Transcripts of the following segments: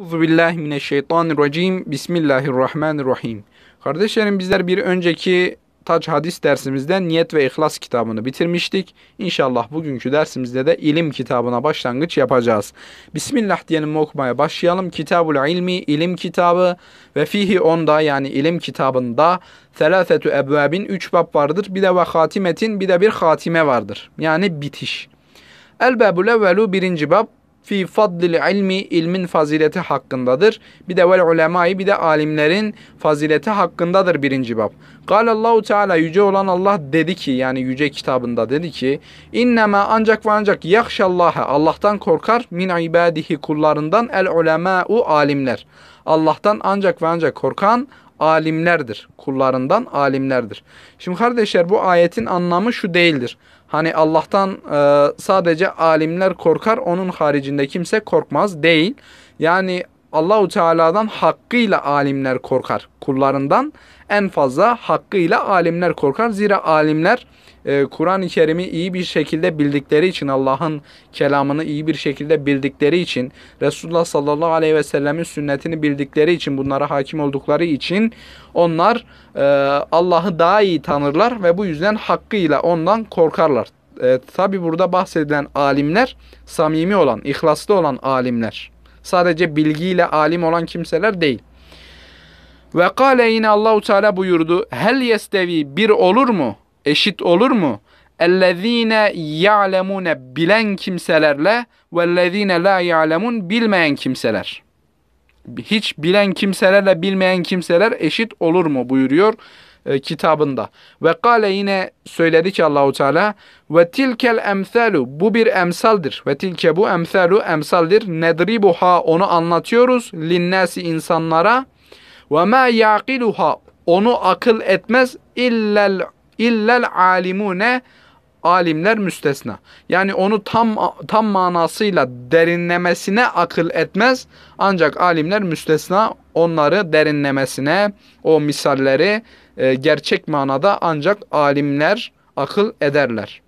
Euzubillahimineşşeytanirracim. Bismillahirrahmanirrahim. Kardeşlerim bizler bir önceki Taç Hadis dersimizde Niyet ve İhlas kitabını bitirmiştik. İnşallah bugünkü dersimizde de ilim kitabına başlangıç yapacağız. Bismillah diyelim okumaya başlayalım. Kitabul ilmi, ilim kitabı ve fihi onda yani ilim kitabında selâfetü ebvâbin 3 bab vardır. Bir de ve hatimetin bir de bir hatime vardır. Yani bitiş. El babul evvelu birinci bab fi fadlil ilmi ilmin fazileti hakkındadır. Bir de vel ulemai bir de alimlerin fazileti hakkındadır birinci bab. Kal Allahu Teala yüce olan Allah dedi ki yani yüce kitabında dedi ki innema ancak ve ancak yakşallaha Allah'tan korkar min ibadihi kullarından el ulema'u alimler. Allah'tan ancak ve ancak korkan alimlerdir. Kullarından alimlerdir. Şimdi kardeşler bu ayetin anlamı şu değildir. Hani Allah'tan e, sadece alimler korkar, onun haricinde kimse korkmaz değil. Yani Allahu Teala'dan hakkıyla alimler korkar kullarından en fazla hakkıyla alimler korkar. Zira alimler e, Kur'an-ı Kerim'i iyi bir şekilde bildikleri için, Allah'ın kelamını iyi bir şekilde bildikleri için, Resulullah sallallahu aleyhi ve sellemin sünnetini bildikleri için, bunlara hakim oldukları için onlar e, Allah'ı daha iyi tanırlar ve bu yüzden hakkıyla ondan korkarlar. E, Tabi burada bahsedilen alimler, samimi olan, ihlaslı olan alimler. Sadece bilgiyle alim olan kimseler değil. Ve kâle yine Allahu Teala buyurdu. Hel yestevi bir olur mu? Eşit olur mu? Ellezine ya'lemune bilen kimselerle vellezine la ya'lemun bilmeyen kimseler. Hiç bilen kimselerle bilmeyen kimseler eşit olur mu buyuruyor e, kitabında. Ve kâle yine söyledi ki Allahu Teala ve tilkel emsalu bu bir emsaldir. Ve tilke bu emsalu emsaldir. Nedribuha onu anlatıyoruz linnasi insanlara ve ma yaqiluha onu akıl etmez illel illel alimune alimler müstesna. Yani onu tam tam manasıyla derinlemesine akıl etmez ancak alimler müstesna onları derinlemesine o misalleri e, gerçek manada ancak alimler akıl ederler.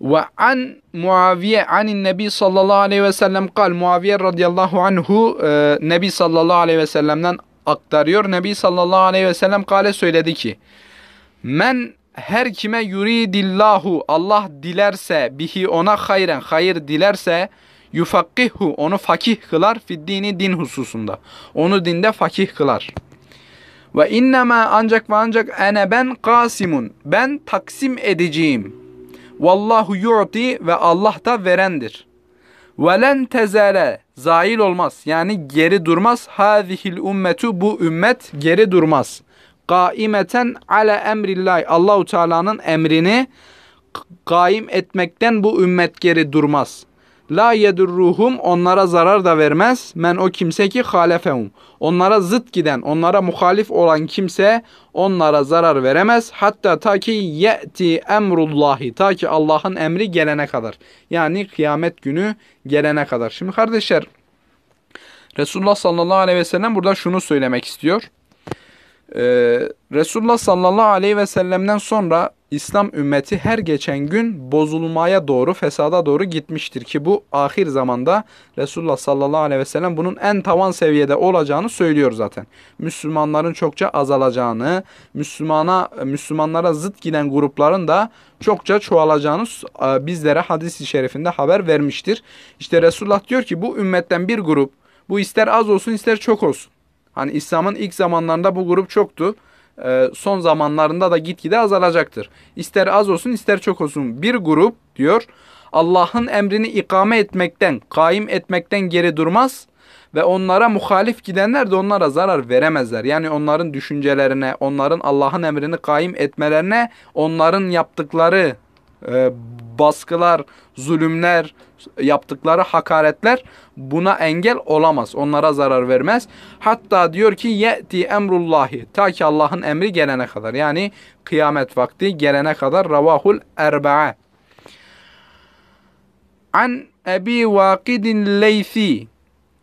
Ve an Muaviye anin Nebi sallallahu aleyhi ve sellem kal. Muaviye radıyallahu anhu e, Nebi sallallahu aleyhi ve sellem'den aktarıyor. Nebi sallallahu aleyhi ve sellem kale söyledi ki Men her kime yuridillahu Allah dilerse bihi ona hayren hayır dilerse yufakkihu onu fakih kılar fiddini din hususunda. Onu dinde fakih kılar. Ve innema ancak ve ancak ene ben kasimun ben taksim edeceğim. Vallahu yu'ti ve Allah da verendir. Velen tezele zail olmaz. Yani geri durmaz. Hazihil ummetu bu ümmet geri durmaz. Kaimeten ala emrillah. Allahu Teala'nın emrini kaim etmekten bu ümmet geri durmaz. La yedur ruhum onlara zarar da vermez. Men o kimse ki halefehum. Onlara zıt giden, onlara muhalif olan kimse onlara zarar veremez. Hatta ta ki ye'ti emrullahi. Ta ki Allah'ın emri gelene kadar. Yani kıyamet günü gelene kadar. Şimdi kardeşler Resulullah sallallahu aleyhi ve sellem burada şunu söylemek istiyor. Ee, Resulullah sallallahu aleyhi ve sellem'den sonra İslam ümmeti her geçen gün bozulmaya doğru, fesada doğru gitmiştir ki bu ahir zamanda Resulullah sallallahu aleyhi ve sellem bunun en tavan seviyede olacağını söylüyor zaten. Müslümanların çokça azalacağını, Müslümana Müslümanlara zıt giden grupların da çokça çoğalacağını e, bizlere hadis-i şerifinde haber vermiştir. İşte Resulullah diyor ki bu ümmetten bir grup, bu ister az olsun ister çok olsun. Hani İslam'ın ilk zamanlarında bu grup çoktu. Ee, son zamanlarında da gitgide azalacaktır. İster az olsun ister çok olsun bir grup diyor Allah'ın emrini ikame etmekten, kaim etmekten geri durmaz ve onlara muhalif gidenler de onlara zarar veremezler. Yani onların düşüncelerine, onların Allah'ın emrini kaim etmelerine, onların yaptıkları e, baskılar, zulümler, yaptıkları hakaretler buna engel olamaz. Onlara zarar vermez. Hatta diyor ki yeti emrullahi ta ki Allah'ın emri gelene kadar. Yani kıyamet vakti gelene kadar ravahul erba'a. An Ebi Vakidin Leysi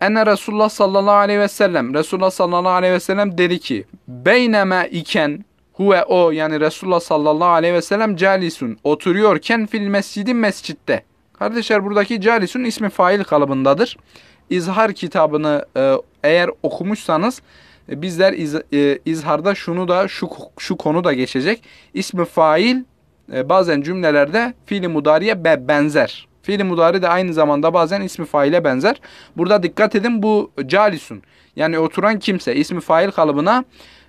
Enne Resulullah sallallahu aleyhi ve sellem Resulullah sallallahu aleyhi ve sellem dedi ki Beyneme iken huve o yani Resulullah sallallahu aleyhi ve sellem calisun oturuyorken fil mescidin mescitte Kardeşler buradaki calisun ismi fail kalıbındadır. İzhar kitabını e, eğer okumuşsanız e, bizler iz, e, izharda şunu da şu, şu konu da geçecek. İsmi fail e, bazen cümlelerde fiili mudariye be benzer. Fiili mudari de aynı zamanda bazen ismi faile benzer. Burada dikkat edin bu calisun. Yani oturan kimse ismi fail kalıbına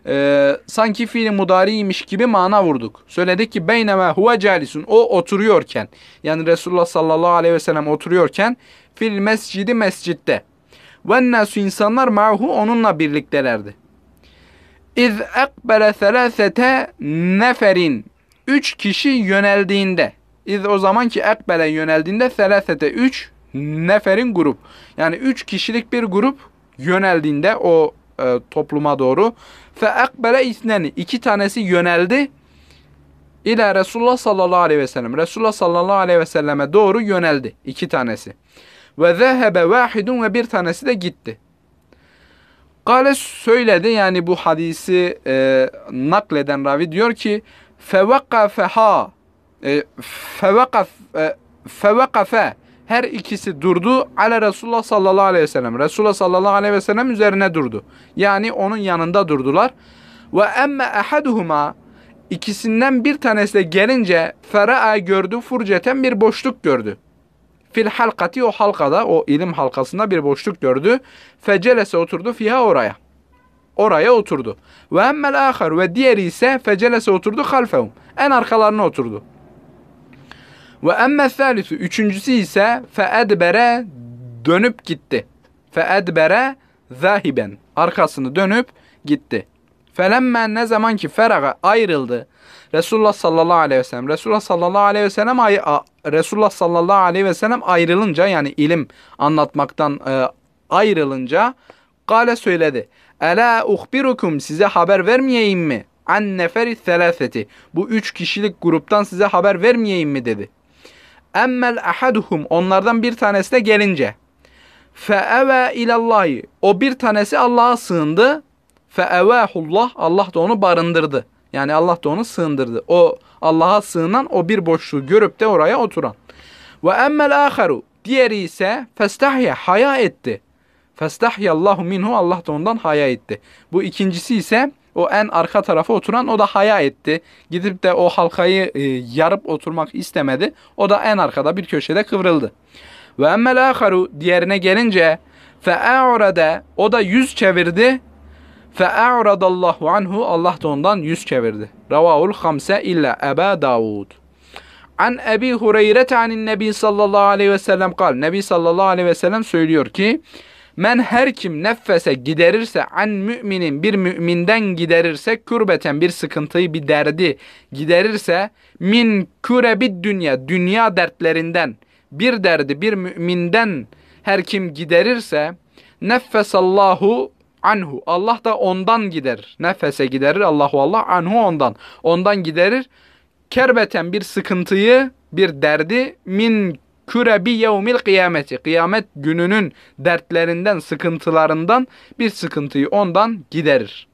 e, sanki fiili mudariymiş gibi mana vurduk. Söyledik ki beyneme huve calisun. O oturuyorken yani Resulullah sallallahu aleyhi ve sellem oturuyorken fil mescidi mescitte. Ve nasu insanlar ma'hu onunla birliktelerdi. İz ekbere selasete neferin. Üç kişi yöneldiğinde. İz o zaman ki ekbele yöneldiğinde selesete 3 neferin grup. Yani 3 kişilik bir grup yöneldiğinde o e, topluma doğru. Fe ekbele isneni. iki tanesi yöneldi. İle Resulullah sallallahu aleyhi ve sellem. Resulullah sallallahu aleyhi ve selleme doğru yöneldi. iki tanesi. Ve zehebe vahidun ve bir tanesi de gitti. Kale söyledi yani bu hadisi e, nakleden ravi diyor ki fevakka feha e, fevakaf e, her ikisi durdu ale Resulullah sallallahu aleyhi ve sellem. Resulullah sallallahu aleyhi ve sellem üzerine durdu. Yani onun yanında durdular. Ve emme ehaduhuma ikisinden bir tanesi de gelince feraa gördü furceten bir boşluk gördü. Fil halkati o halkada o ilim halkasında bir boşluk gördü. Fecelese oturdu fiha oraya. Oraya oturdu. Ve emmel ahar ve diğeri ise fecelese oturdu halfehum. En arkalarına oturdu. Ve emme thalithu üçüncüsü ise fe edbere dönüp gitti. Fe edbere zahiben arkasını dönüp gitti. Felemmen ne zaman ki feraga ayrıldı. Resulullah sallallahu aleyhi ve sellem Resulullah sallallahu aleyhi ve sellem Resulullah sallallahu aleyhi ve sellem ayrılınca yani ilim anlatmaktan e, ayrılınca kale söyledi. Ela uhbirukum size haber vermeyeyim mi? An neferi selafeti. Bu üç kişilik gruptan size haber vermeyeyim mi dedi. Emmel ahaduhum onlardan bir tanesine gelince. Feeve ilallahi o bir tanesi Allah'a sığındı. Feevehullah Allah da onu barındırdı. Yani Allah da onu sığındırdı. O Allah'a sığınan o bir boşluğu görüp de oraya oturan. Ve emmel aharu diğeri ise festahya haya etti. Festahyallahu minhu Allah da ondan haya etti. Bu ikincisi ise o en arka tarafa oturan o da haya etti. Gidip de o halkayı e, yarıp oturmak istemedi. O da en arkada bir köşede kıvrıldı. Ve emmel aharu diğerine gelince orada o da yüz çevirdi. Fe'a'radallahu anhu Allah da ondan yüz çevirdi. Ravahul hamse illa Eba Davud. An Ebi Hureyrete anin Nebi sallallahu aleyhi ve sellem kal. Nebi sallallahu aleyhi ve sellem söylüyor ki Men her kim nefese giderirse an müminin bir müminden giderirse kürbeten bir sıkıntıyı bir derdi giderirse min kürebi dünya dünya dertlerinden bir derdi bir müminden her kim giderirse neffesallahu anhu Allah da ondan giderir. Nefese giderir Allahu Allah anhu ondan. Ondan giderir kerbeten bir sıkıntıyı bir derdi min küre bi yevmil kıyameti. Kıyamet gününün dertlerinden, sıkıntılarından bir sıkıntıyı ondan giderir.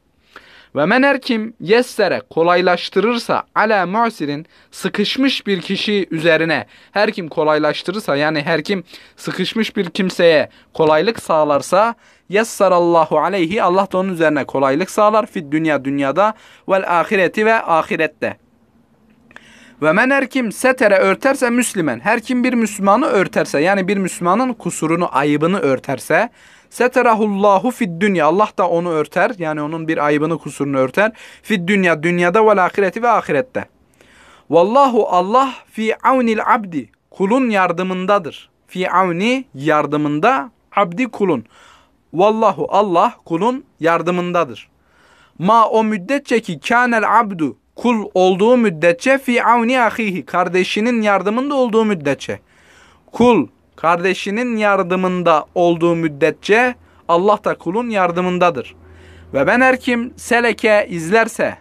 Ve men her kim yessere kolaylaştırırsa ala mu'sirin sıkışmış bir kişi üzerine her kim kolaylaştırırsa yani her kim sıkışmış bir kimseye kolaylık sağlarsa yessarallahu aleyhi Allah da onun üzerine kolaylık sağlar fid dünya dünyada vel ahireti ve ahirette. Ve men her kim setere örterse müslimen. Her kim bir Müslümanı örterse yani bir Müslümanın kusurunu, ayıbını örterse seterahullahu fid dünya. Allah da onu örter. Yani onun bir ayıbını, kusurunu örter. Fid dünya, dünyada ve ahireti ve ahirette. Vallahu Allah fi avnil abdi. Kulun yardımındadır. Fi avni yardımında abdi kulun. Vallahu Allah kulun yardımındadır. Ma o müddetçe ki kânel abdu Kul olduğu müddetçe fi avni ahihi. Kardeşinin yardımında olduğu müddetçe. Kul kardeşinin yardımında olduğu müddetçe Allah da kulun yardımındadır. Ve ben her kim seleke izlerse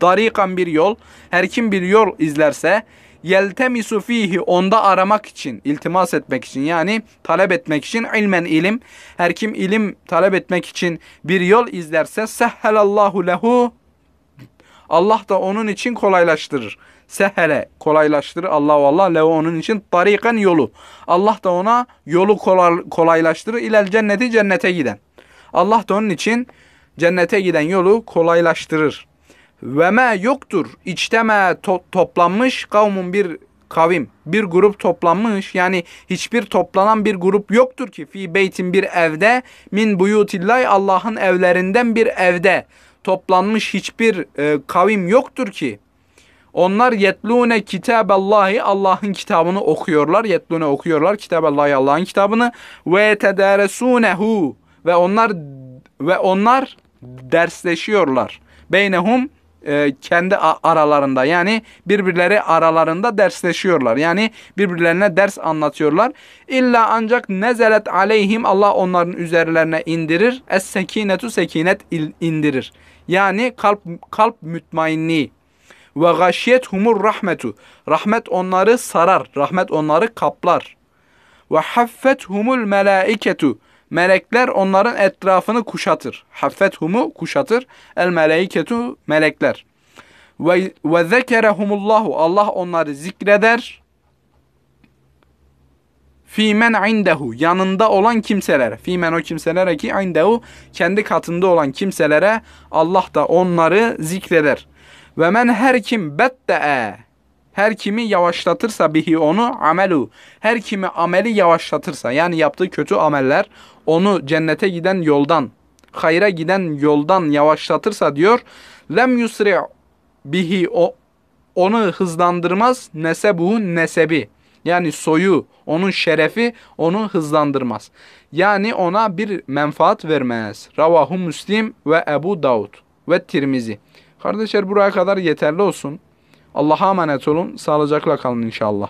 tarikan bir yol, her kim bir yol izlerse yeltemisu fihi onda aramak için, iltimas etmek için yani talep etmek için ilmen ilim. Her kim ilim talep etmek için bir yol izlerse sehhelallahu lehu Allah da onun için kolaylaştırır. Sehele kolaylaştırır Allah Allah lehu onun için tariken yolu. Allah da ona yolu kolaylaştırır ilel cenneti cennete giden. Allah da onun için cennete giden yolu kolaylaştırır. Veme yoktur içteme to toplanmış kavmun bir kavim bir grup toplanmış yani hiçbir toplanan bir grup yoktur ki fi beytin bir evde min buyutillah Allah'ın evlerinden bir evde toplanmış hiçbir e, kavim yoktur ki. Onlar yetlune kitaballahi Allah'ın kitabını okuyorlar. Yetlune okuyorlar kitaballahi Allah'ın kitabını ve tedaresunehu ve onlar ve onlar dersleşiyorlar. Beynehum e, kendi aralarında yani birbirleri aralarında dersleşiyorlar. Yani birbirlerine ders anlatıyorlar. İlla ancak nezelet aleyhim Allah onların üzerlerine indirir. Es sekinetu sekinet indirir. Yani kalp kalp mutmainni ve gashiyet humur rahmetu. Rahmet onları sarar, rahmet onları kaplar. Ve haffet humul melaiketu. Melekler onların etrafını kuşatır. Haffet humu kuşatır. El melaiketu melekler. Ve ve zekerehumullahu. Allah onları zikreder. Fîmen indehu yanında olan kimseler. Fîmen o kimselere ki indehu kendi katında olan kimselere Allah da onları zikreder. Ve men her kim bette'e her kimi yavaşlatırsa bihi onu amelu. Her kimi ameli yavaşlatırsa yani yaptığı kötü ameller onu cennete giden yoldan, hayra giden yoldan yavaşlatırsa diyor. Lem yusri bihi o onu hızlandırmaz nesebu nesebi. Yani soyu, onun şerefi onu hızlandırmaz. Yani ona bir menfaat vermez. Ravahu Müslim ve Ebu Davud ve Tirmizi. Kardeşler buraya kadar yeterli olsun. Allah'a emanet olun. Sağlıcakla kalın inşallah.